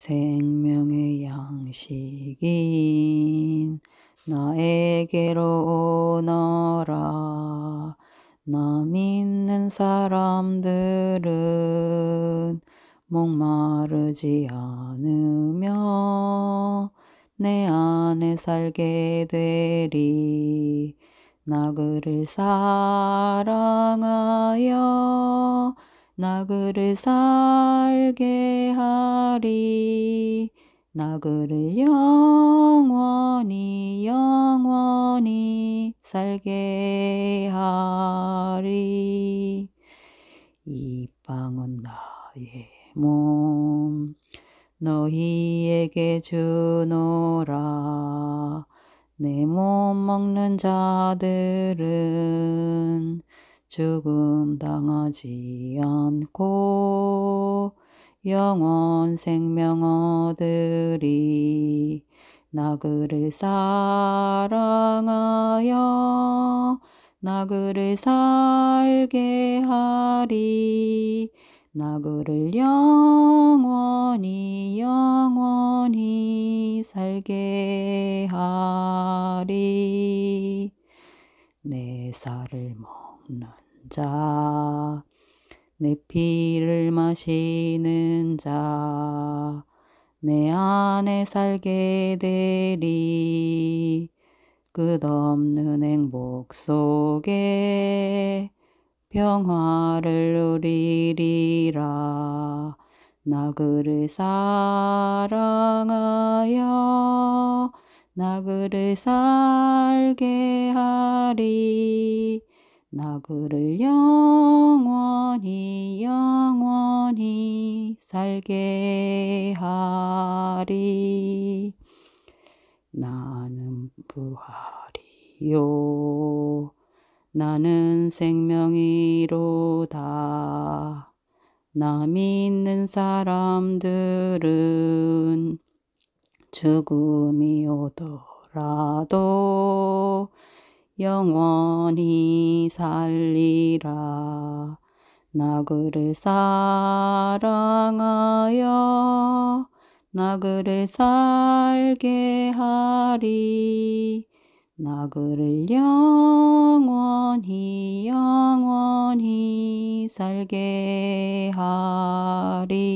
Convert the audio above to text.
생명의 양식인 나에게로 오너라. 남있는 사람들은 목마르지 않으며 내 안에 살게 되리. 나 그를 사랑하여 나그를 살게 하리 나그를 영원히 영원히 살게 하리 이 빵은 나의 몸 너희에게 주노라 내 몸 먹는 자들은 죽음 당하지 않고 영원 생명 얻으리 나 그를 사랑하여 나 그를 살게 하리 나 그를 영원히 영원히 살게 하리 내 살을 먹 먹는 자, 내 피를 마시는 자, 내 안에 살게 되리. 끝없는 행복 속에 평화를 누리리라. 나 그를 사랑하여 나 그를 살게 나 그를 영원히 영원히 살게 하리 나는 부활이요 나는 생명이로다 나 믿는 사람들은 죽음이 오더라도 영원히 살리라. 나 그를 사랑하여 나 그를 살게 하리. 나 그를 영원히 영원히 살게 하리.